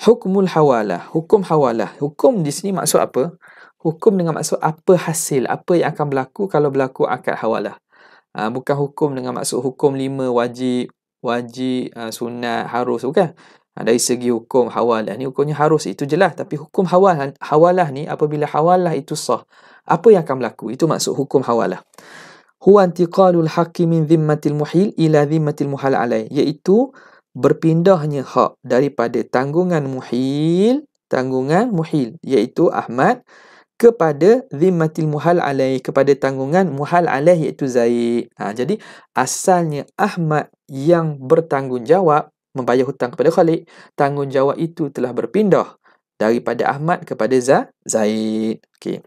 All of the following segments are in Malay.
Hukumul hawalah, hukum hawalah. Hukum di sini maksud apa? Hukum dengan maksud apa hasil, apa yang akan berlaku kalau berlaku akad hawalah. Ha, bukan hukum dengan maksud hukum lima wajib, wajib, ha, sunat, harus, bukan? Ha, dari segi hukum hawalah ni hukumnya harus, itu jelas. Tapi hukum hawalah, hawalah ni apabila hawalah itu sah, apa yang akan berlaku? Itu maksud hukum hawalah. Huwa antiqalul haqqi min zimmatil muhil ila zimmatil muhal alai. Iaitu, berpindahnya hak daripada tanggungan muhil tanggungan muhil iaitu Ahmad kepada zimmatil muhal alai kepada tanggungan muhal alai iaitu Zaid. Ha, jadi asalnya Ahmad yang bertanggungjawab membayar hutang kepada Khalid, tanggungjawab itu telah berpindah daripada Ahmad kepada Zah, Zaid. Okey.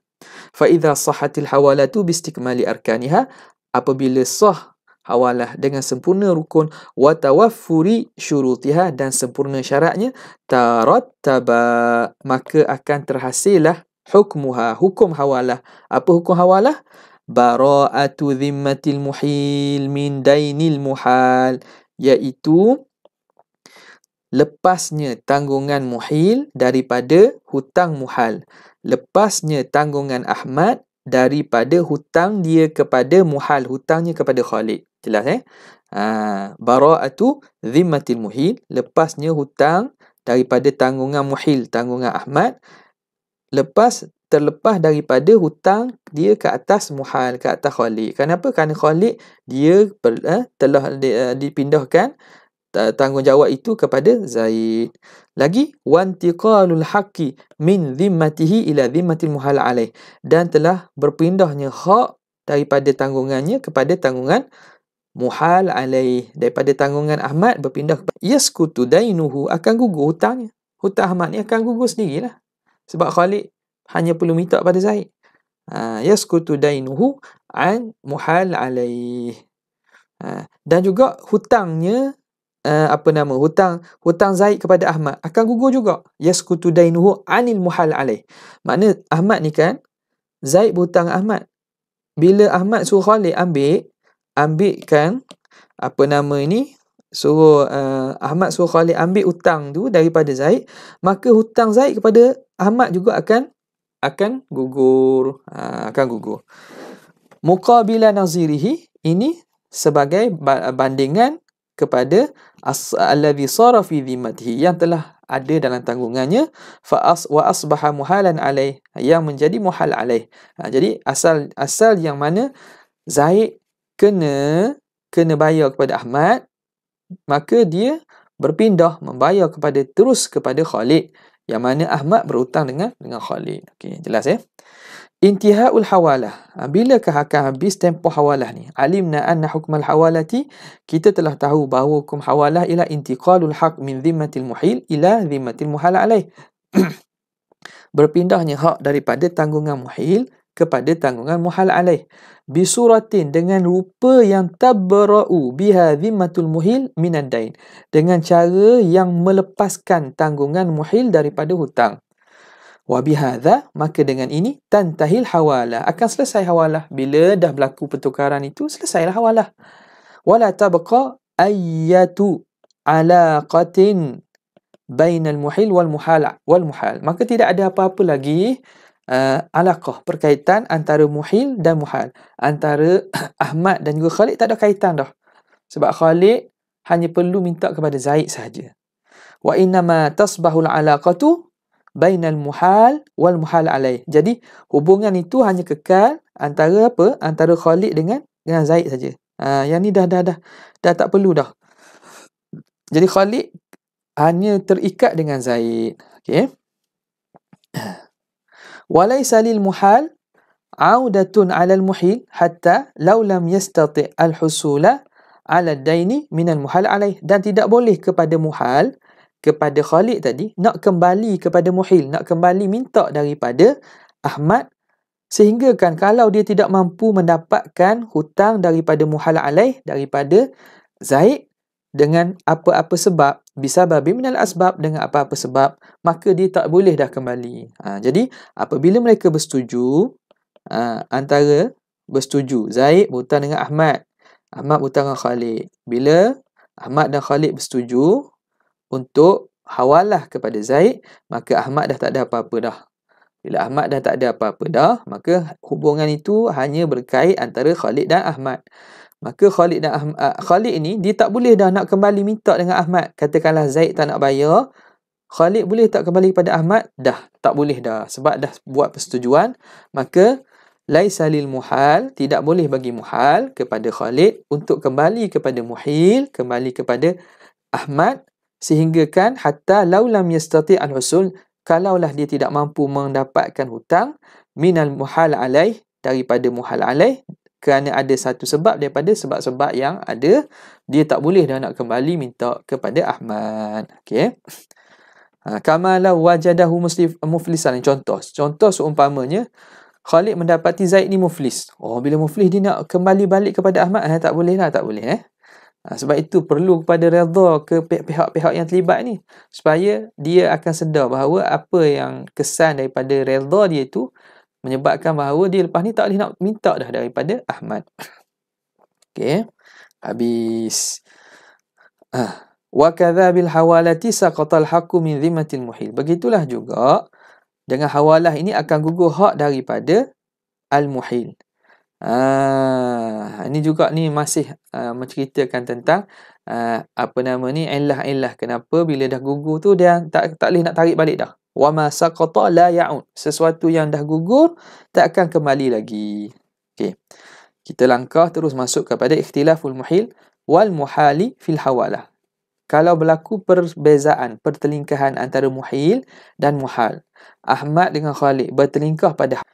Fa idza sahatil hawalatu bi istikmali arkaniha apabila sah hawalah dengan sempurna rukun wa tawaffuri syurutiha dan sempurna syaratnya tarattaba maka akan terhasillah hukmuha hukum hawalah apa hukum hawalah bara'atu dhimmatil muhil min dainil muhal iaitu lepasnya tanggungan muhil daripada hutang muhal lepasnya tanggungan ahmad daripada hutang dia kepada muhal hutangnya kepada Khalid jelas eh ah, bara'atu zimmatil muhil lepasnya hutang daripada tanggungan muhil tanggungan Ahmad lepas terlepas daripada hutang dia ke atas muhal ke atas Khalid kenapa kerana Khalid dia eh, telah eh, dipindahkan tanggungjawab itu kepada Zaid. Lagi wantiqalul haqqi min dhimmatihi ila dhimmatil muhal alaih dan telah berpindahnya hak daripada tanggungannya kepada tanggungan muhal alaih daripada tanggungan Ahmad berpindah kepada yaskutu dainuhu akan gugur hutangnya hutang Ahmad ni akan gugur sendirilah sebab Khalid hanya perlu minta pada Zaid ha, yaskutu dainuhu an muhal alaih ha, dan juga hutangnya uh, apa nama hutang hutang Zaid kepada Ahmad akan gugur juga yaskutu dainuhu anil muhal alaih makna Ahmad ni kan Zaid berhutang Ahmad bila Ahmad suruh Khalid ambil ambilkan apa nama ini suruh uh, Ahmad suruh Khalid ambil hutang tu daripada Zaid maka hutang Zaid kepada Ahmad juga akan akan gugur uh, akan gugur muqabila nazirihi ini sebagai bandingan kepada allazi sara fi dhimatihi yang telah ada dalam tanggungannya fa as wa asbaha muhalan alai yang menjadi muhal alai ha, jadi asal asal yang mana Zaid kena kena bayar kepada Ahmad maka dia berpindah membayar kepada terus kepada Khalid yang mana Ahmad berhutang dengan dengan Khalid okey jelas ya eh? Intihaul hawalah. Ha, bilakah akan habis tempoh hawalah ni? Alimna anna hukm hawalati Kita telah tahu bahawa hukum hawalah ila intiqalul haq min zimmatil muhil ila zimmatil muhal alaih. Berpindahnya hak daripada tanggungan muhil kepada tanggungan muhal alaih. Bisuratin dengan rupa yang tabara'u biha zimmatul muhil minan Dengan cara yang melepaskan tanggungan muhil daripada hutang. Wabihada maka dengan ini tantahil hawala akan selesai Hawala bila dah berlaku pertukaran itu selesailah Hawala. Wala tabqa ayyatu alaqatin bainal muhil wal muhal wal muhal. Maka tidak ada apa-apa lagi uh, alaqah perkaitan antara muhil dan muhal. Antara Ahmad dan juga Khalid tak ada kaitan dah. Sebab Khalid hanya perlu minta kepada Zaid sahaja. Wa inna ma tasbahul alaqatu bainal muhal wal muhal alaih. Jadi hubungan itu hanya kekal antara apa? Antara Khalid dengan dengan Zaid saja. Ha, yang ni dah, dah dah dah tak perlu dah. Jadi Khalid hanya terikat dengan Zaid. Okey. Walaysa lil muhal audatun 'ala al muhil hatta law lam yastati' al husula 'ala daini min al muhal alaih dan tidak boleh kepada muhal kepada Khalid tadi nak kembali kepada Muhil, nak kembali minta daripada Ahmad sehingga kan kalau dia tidak mampu mendapatkan hutang daripada Muhal alaih daripada Zaid dengan apa-apa sebab bisa babi minal asbab dengan apa-apa sebab maka dia tak boleh dah kembali. Ha, jadi apabila mereka bersetuju ha, antara bersetuju Zaid berhutang dengan Ahmad, Ahmad berhutang dengan Khalid. Bila Ahmad dan Khalid bersetuju, untuk hawalah kepada Zaid, maka Ahmad dah tak ada apa-apa dah. Bila Ahmad dah tak ada apa-apa dah, maka hubungan itu hanya berkait antara Khalid dan Ahmad. Maka Khalid dan Ahmad, ah, Khalid ni dia tak boleh dah nak kembali minta dengan Ahmad. Katakanlah Zaid tak nak bayar, Khalid boleh tak kembali kepada Ahmad? Dah, tak boleh dah. Sebab dah buat persetujuan, maka laisa lil muhal, tidak boleh bagi muhal kepada Khalid untuk kembali kepada Muhil, kembali kepada Ahmad sehinggakan hatta laulam yastati al-husul kalaulah dia tidak mampu mendapatkan hutang minal muhal alaih daripada muhal alaih kerana ada satu sebab daripada sebab-sebab yang ada dia tak boleh dah nak kembali minta kepada Ahmad okey ha, kama la wajadahu muslif, muflisan contoh contoh seumpamanya Khalid mendapati Zaid ni muflis oh bila muflis dia nak kembali balik kepada Ahmad eh, tak boleh lah tak boleh eh Ha, sebab itu perlu kepada redha ke pihak-pihak yang terlibat ni supaya dia akan sedar bahawa apa yang kesan daripada redha dia tu menyebabkan bahawa dia lepas ni tak boleh nak minta dah daripada Ahmad. Okey. Habis. Ha, wa kadza bil hawalati saqata al haqqu min dhimmatil muhil. Begitulah juga dengan hawalah ini akan gugur hak daripada al muhil. Ah, ini juga ni masih uh, menceritakan tentang uh, apa nama ni illah-illah kenapa bila dah gugur tu dia tak tak boleh nak tarik balik dah. Wa ma saqata la ya'ud. Sesuatu yang dah gugur tak akan kembali lagi. Okey. Kita langkah terus masuk kepada ikhtilaful muhil wal muhali fil hawala. Kalau berlaku perbezaan, pertelingkahan antara muhil dan muhal. Ahmad dengan Khalid bertelingkah pada hal.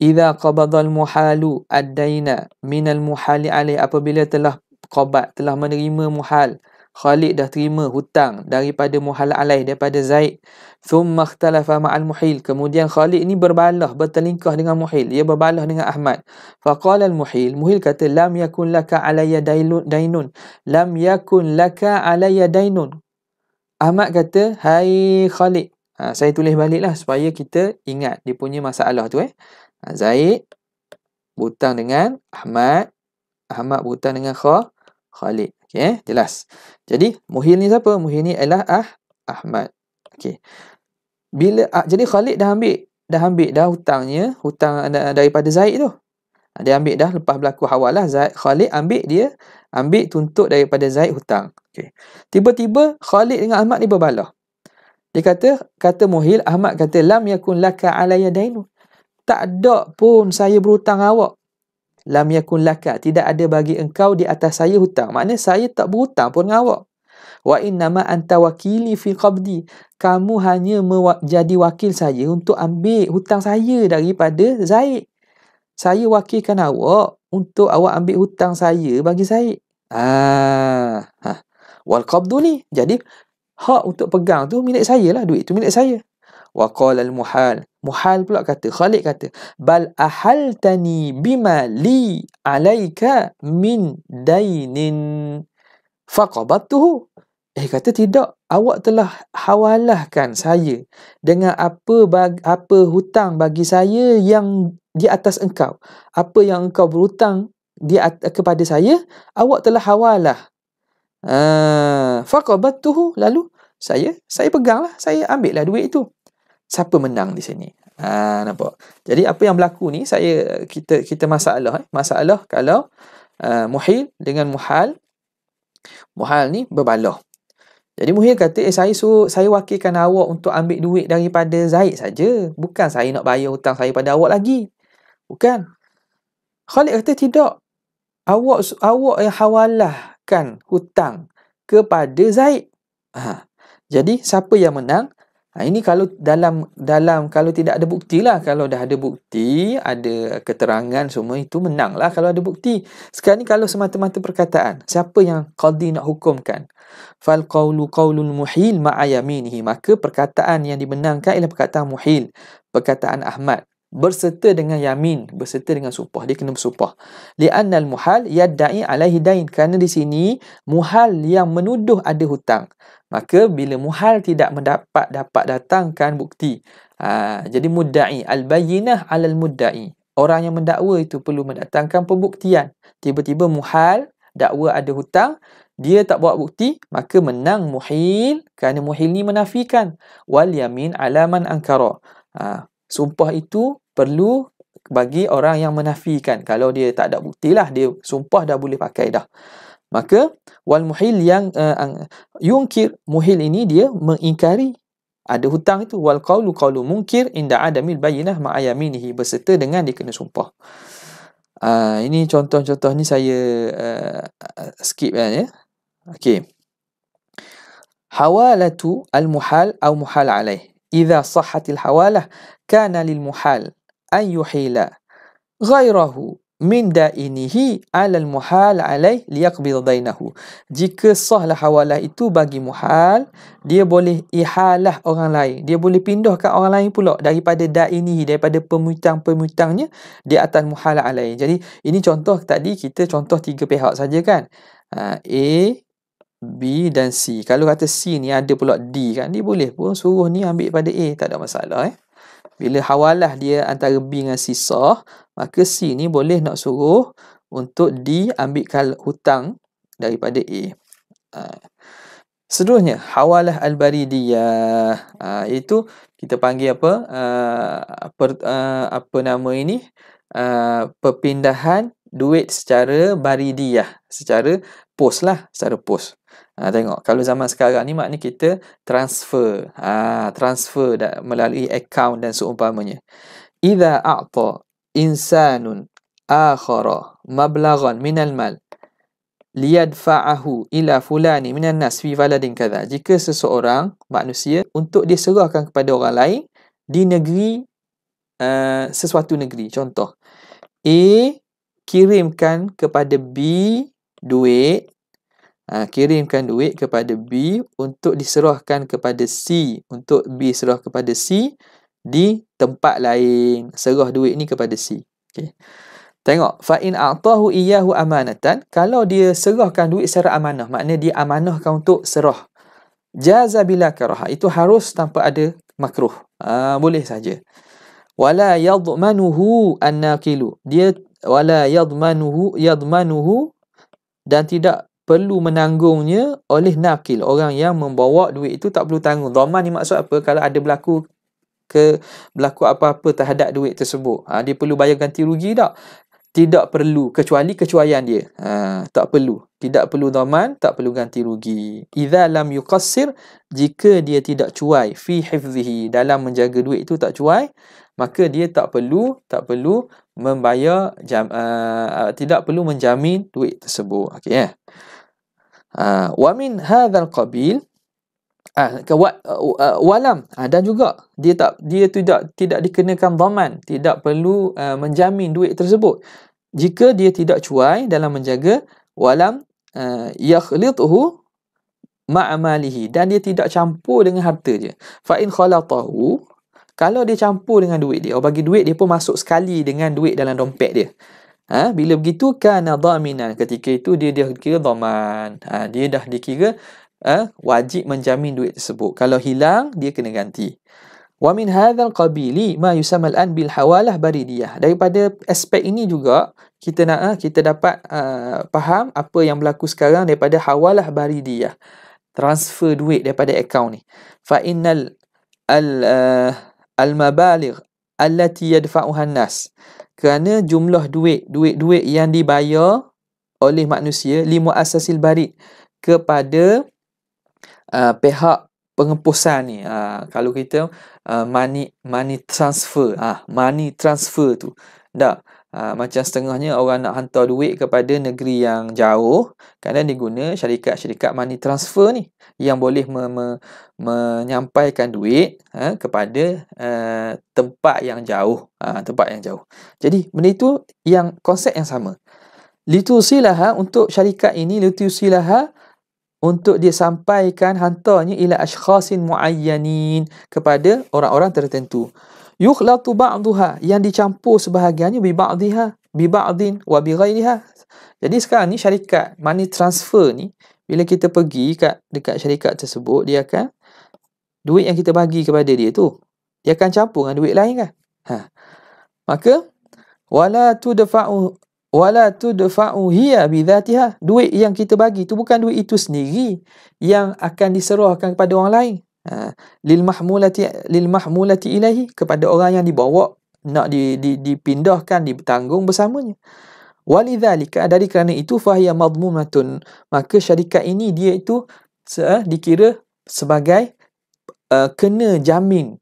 Iza qabadhal muhalu ad-daina minal muhali alaih apabila telah qabad, telah menerima muhal. Khalid dah terima hutang daripada muhal alaih, daripada Zaid. Thumma akhtalafa ma'al muhil. Kemudian Khalid ni berbalah, bertelingkah dengan muhil. Ia berbalah dengan Ahmad. Faqala al-muhil. Muhil kata, Lam yakun laka alaya dainun. Lam yakun laka alaya dainun. Ahmad kata, Hai Khalid. Ha, saya tulis baliklah supaya kita ingat dia punya masalah tu eh. Zaid butang dengan Ahmad. Ahmad butang dengan Khalid. Okey, jelas. Jadi Muhin ni siapa? Muhin ni ialah ah Ahmad. Okey. Bila ah, jadi Khalid dah ambil dah ambil dah hutangnya, hutang daripada Zaid tu. Ah, dia ambil dah lepas berlaku awal lah Zaid Khalid ambil dia ambil tuntut daripada Zaid hutang. Okey. Tiba-tiba Khalid dengan Ahmad ni berbalah. Dia kata kata Muhil Ahmad kata lam yakun laka alayya dainu tak ada pun saya berhutang awak. Lam yakun laka, tidak ada bagi engkau di atas saya hutang. Maknanya saya tak berhutang pun dengan awak. Wa innama anta wakili fil qabdi. Kamu hanya menjadi wakil saya untuk ambil hutang saya daripada Zaid. Saya wakilkan awak untuk awak ambil hutang saya bagi Zaid. Ah, ha. wal qabdu ni. Jadi, hak untuk pegang tu milik saya lah. Duit tu milik saya. Wa qala al-muhal. Muhal pula kata, Khalid kata, bal ahaltani bima li alayka min dainin faqabattuhu. Eh kata tidak, awak telah hawalahkan saya dengan apa bag, apa hutang bagi saya yang di atas engkau. Apa yang engkau berhutang di kepada saya, awak telah hawalah. Ah, uh, faqabattuhu lalu saya saya peganglah, saya ambil lah duit itu siapa menang di sini ha nampak jadi apa yang berlaku ni saya kita kita masalah eh masalah kalau uh, muhil dengan muhal muhal ni berbaloh jadi muhil kata eh saya suruh, saya wakilkan awak untuk ambil duit daripada Zaid saja bukan saya nak bayar hutang saya pada awak lagi bukan Khalid kata tidak awak awak yang hawalahkan hutang kepada Zaid ha jadi siapa yang menang Ha, ini kalau dalam dalam kalau tidak ada bukti lah kalau dah ada bukti ada keterangan semua itu menang lah kalau ada bukti sekarang ni kalau semata-mata perkataan siapa yang qadi nak hukumkan fal qawlu qawlul muhil ma'ayaminihi maka perkataan yang dimenangkan ialah perkataan muhil perkataan Ahmad berserta dengan yamin berserta dengan sumpah dia kena bersumpah li annal muhal yadai alaihi dain kerana di sini muhal yang menuduh ada hutang maka bila muhal tidak mendapat dapat datangkan bukti ha, jadi mudai al bayyinah alal mudai orang yang mendakwa itu perlu mendatangkan pembuktian tiba-tiba muhal dakwa ada hutang dia tak buat bukti maka menang muhil kerana muhil ni menafikan wal yamin alaman ankara ha, Sumpah itu perlu bagi orang yang menafikan kalau dia tak ada buktilah dia sumpah dah boleh pakai dah maka wal muhil yang uh, yungkir muhil ini dia mengingkari ada hutang itu wal qawlu qawlu mungkir inda adamil bayinah ma ayaminihi berserta dengan dia kena sumpah uh, ini contoh-contoh ni saya uh, skip kan ya okey hawalatu al muhal au muhal alaih idza sahhatil hawalah kana lil muhal an yuhila ghairahu min da'inihi al muhal alaih liyakbid dainahu. Jika sahlah hawalah itu bagi muhal, dia boleh ihalah orang lain. Dia boleh pindahkan orang lain pula daripada da'inihi, daripada pemutang-pemutangnya di atas muhal alaih. Jadi, ini contoh tadi kita contoh tiga pihak saja kan. Ha, A, B dan C. Kalau kata C ni ada pula D kan, dia boleh pun suruh ni ambil pada A. Tak ada masalah eh bila hawalah dia antara B dengan sisa, maka C ni boleh nak suruh untuk diambilkan hutang daripada A. Ha. Seterusnya, hawalah al-baridiyah. Ha, itu kita panggil apa? Ha, per, ha, apa nama ini? Ha, perpindahan duit secara baridiyah. Secara pos lah. Secara pos. Ha, tengok kalau zaman sekarang ni maknanya kita transfer ha, transfer dan melalui akaun dan seumpamanya idza a'ta insanun akhara mablaghan minal mal liyadfa'ahu ila fulani minan nas fi waladin kadha jika seseorang manusia untuk dia diserahkan kepada orang lain di negeri uh, sesuatu negeri contoh a kirimkan kepada b duit ha, kirimkan duit kepada B untuk diserahkan kepada C untuk B serah kepada C di tempat lain serah duit ni kepada C okey tengok fa in a'tahu iyyahu amanatan kalau dia serahkan duit secara amanah maknanya dia amanahkan untuk serah jaza bila karaha itu harus tanpa ada makruh ha, boleh saja wala yadmanuhu an-naqilu dia wala yadmanuhu yadmanuhu dan tidak perlu menanggungnya oleh nakil. Orang yang membawa duit itu tak perlu tanggung. Dhamman ni maksud apa? Kalau ada berlaku ke berlaku apa-apa terhadap duit tersebut. Ha, dia perlu bayar ganti rugi tak? Tidak perlu. Kecuali kecuaian dia. Ha, tak perlu. Tidak perlu dhamman, tak perlu ganti rugi. Iza lam yuqassir, jika dia tidak cuai. Fi hifzihi, dalam menjaga duit itu tak cuai. Maka dia tak perlu, tak perlu membayar, jam, uh, tidak perlu menjamin duit tersebut. Okay, yeah. Ha, wamin hadzal qabil ah ke wa, uh, uh walam ah, dan juga dia tak dia tidak tidak dikenakan zaman tidak perlu uh, menjamin duit tersebut jika dia tidak cuai dalam menjaga walam uh, yakhlituhu ma'amalihi dan dia tidak campur dengan harta dia fa in khalatahu kalau dia campur dengan duit dia, oh bagi duit dia pun masuk sekali dengan duit dalam dompet dia. Ha, bila begitu kana dhaminan ketika itu dia dah kira dhaman. Ha, dia dah dikira ha, wajib menjamin duit tersebut. Kalau hilang dia kena ganti. Wa min hadzal qabili ma yusamma an bil hawalah baridiyah. Daripada aspek ini juga kita nak ha, kita dapat uh, faham apa yang berlaku sekarang daripada hawalah baridiyah. Transfer duit daripada akaun ni. Fa innal al uh, al mabaligh allati yadfa'uhan nas kerana jumlah duit duit-duit yang dibayar oleh manusia lima muassasil barid kepada uh, pihak pengepusan ni uh, kalau kita uh, money money transfer ah uh, money transfer tu dah Ah, macam setengahnya orang nak hantar duit kepada negeri yang jauh kadang diguna syarikat-syarikat money transfer ni yang boleh me- me- menyampaikan duit ha, kepada uh, tempat yang jauh ha, tempat yang jauh jadi benda itu yang konsep yang sama litusilaha ha, untuk syarikat ini litusilaha ha, untuk dia sampaikan hantarnya ila ashkhasin muayyanin kepada orang-orang tertentu yukhlatu ba'daha yang dicampur sebahagiannya bi ba'dihha bi ba'din wa bi ghairiha jadi sekarang ni syarikat money transfer ni bila kita pergi kat dekat syarikat tersebut dia akan duit yang kita bagi kepada dia tu dia akan campur dengan duit lain kan ha maka wala tudfa'u wala tudfa'u hiya bi dhatiha duit yang kita bagi tu bukan duit itu sendiri yang akan diserahkan kepada orang lain Eh, lilmahmulati lilmahmulati ilahi kepada orang yang dibawa nak di, di, dipindahkan ditanggung bersamanya walidzalika dari kerana itu fahiya madmumatun maka syarikat ini dia itu se, eh, dikira sebagai uh, kena jamin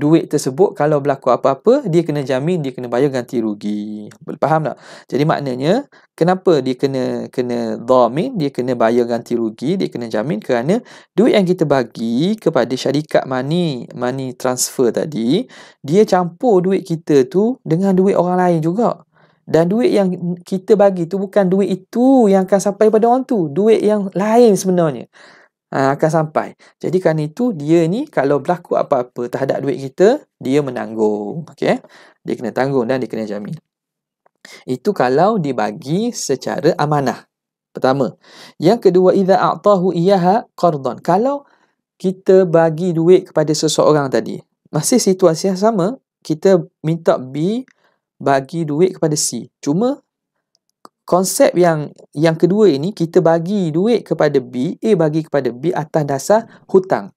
duit tersebut kalau berlaku apa-apa dia kena jamin dia kena bayar ganti rugi. Boleh Faham tak? Jadi maknanya kenapa dia kena kena dhamin, dia kena bayar ganti rugi, dia kena jamin kerana duit yang kita bagi kepada syarikat money money transfer tadi, dia campur duit kita tu dengan duit orang lain juga. Dan duit yang kita bagi tu bukan duit itu yang akan sampai pada orang tu, duit yang lain sebenarnya. Ah, akan sampai. Jadi kan itu dia ni kalau berlaku apa-apa terhadap duit kita, dia menanggung. Okey. Dia kena tanggung dan dia kena jamin. Itu kalau dibagi secara amanah. Pertama. Yang kedua idza a'tahu iyaha qardan. Kalau kita bagi duit kepada seseorang tadi, masih situasi yang sama, kita minta B bagi duit kepada C. Cuma konsep yang yang kedua ini kita bagi duit kepada B A bagi kepada B atas dasar hutang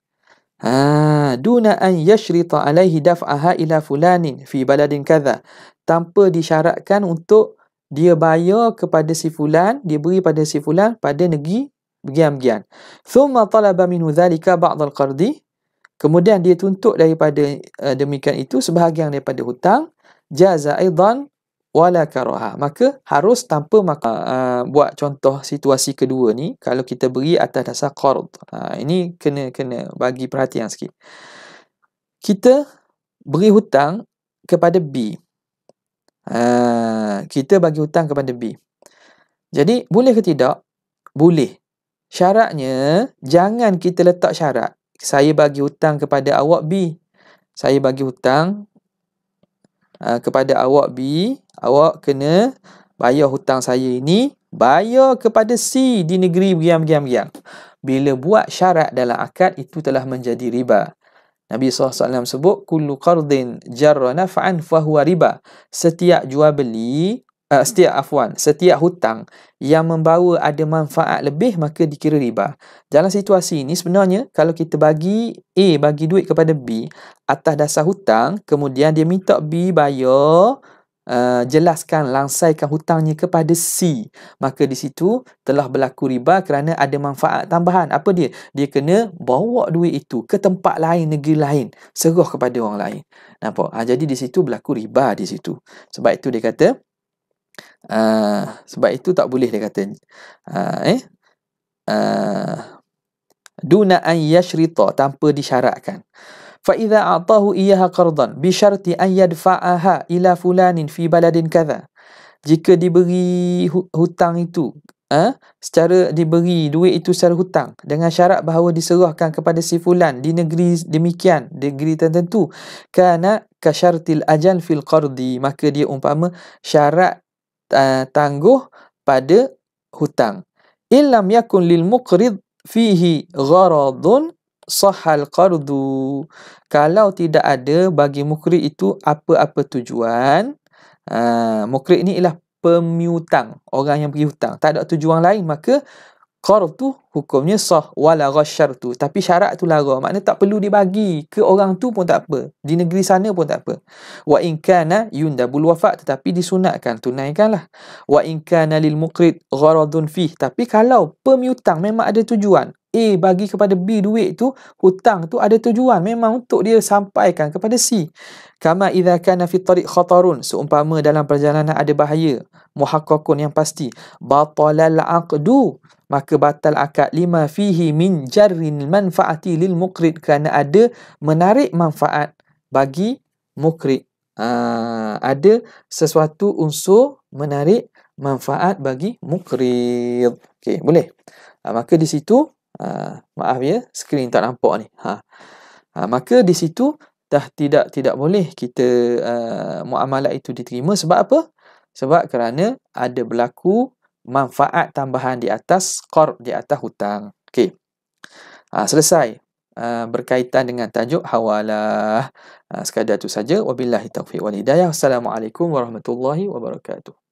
ha duna an yashrita alaihi daf'aha ila fulanin fi baladin kadha tanpa disyaratkan untuk dia bayar kepada si fulan dia beri pada si fulan pada negeri begian-begian thumma talaba minhu dhalika ba'd al-qardi kemudian dia tuntut daripada uh, demikian itu sebahagian daripada hutang jaza aidan wala karaha maka harus tanpa maka uh, ah, buat contoh situasi kedua ni kalau kita beri atas dasar qard uh, ini kena kena bagi perhatian sikit kita beri hutang kepada B uh, kita bagi hutang kepada B jadi boleh ke tidak boleh syaratnya jangan kita letak syarat saya bagi hutang kepada awak B saya bagi hutang uh, kepada awak B Awak kena bayar hutang saya ini bayar kepada si di negeri beriam-giam-giam. Bila buat syarat dalam akad itu telah menjadi riba. Nabi SAW sebut kullu qardin jarra naf'an fa huwa riba. Setiap jual beli uh, setiap afwan, setiap hutang yang membawa ada manfaat lebih maka dikira riba. Dalam situasi ini sebenarnya kalau kita bagi A bagi duit kepada B atas dasar hutang, kemudian dia minta B bayar uh, jelaskan langsaikan hutangnya kepada C. maka di situ telah berlaku riba kerana ada manfaat tambahan apa dia dia kena bawa duit itu ke tempat lain negeri lain serah kepada orang lain nampak ha, jadi di situ berlaku riba di situ sebab itu dia kata uh, sebab itu tak boleh dia kata uh, eh uh, duna an yashrita tanpa disyaratkan فإذا أعطاه إياها قرضا بشرط أن يدفعها إلى فلان في بلد كذا jika diberi hutang itu ha? secara diberi duit itu secara hutang dengan syarat bahawa diserahkan kepada si fulan di negeri demikian negeri tertentu kana kasyartil ajal fil qardi maka dia umpama syarat uh, tangguh pada hutang illam yakun lil muqrid fihi gharadun sahal qardu. Kalau tidak ada bagi mukri itu apa-apa tujuan. Uh, ha, mukri ini ialah pemiutang. Orang yang pergi hutang. Tak ada tujuan lain. Maka qardu hukumnya sah wala ghasyar tu. Tapi syarat tu lara. Maknanya tak perlu dibagi ke orang tu pun tak apa. Di negeri sana pun tak apa. Wa in kana yundabul wafak tetapi disunatkan. Tunaikanlah. Wa in kana lil mukrid gharadun fih. Tapi kalau pemiutang memang ada tujuan. A bagi kepada B duit tu hutang tu ada tujuan memang untuk dia sampaikan kepada C kama idza kana fi tariq khatarun seumpama dalam perjalanan ada bahaya muhaqqaqun yang pasti batalal aqdu maka batal akad lima fihi min jarrin manfaati lil muqrid kerana ada menarik manfaat bagi muqrid Aa, ha, ada sesuatu unsur menarik manfaat bagi mukrid. Okey, boleh. Aa, ha, maka di situ Ah, maaf ya, skrin tak nampak ni. Ha. ha. Maka di situ dah tidak tidak boleh kita uh, muamalat itu diterima sebab apa? Sebab kerana ada berlaku manfaat tambahan di atas qard di atas hutang. Okey. Ha, ah, selesai. Uh, berkaitan dengan tajuk hawalah uh, sekadar itu saja wabillahi taufiq wal hidayah assalamualaikum warahmatullahi wabarakatuh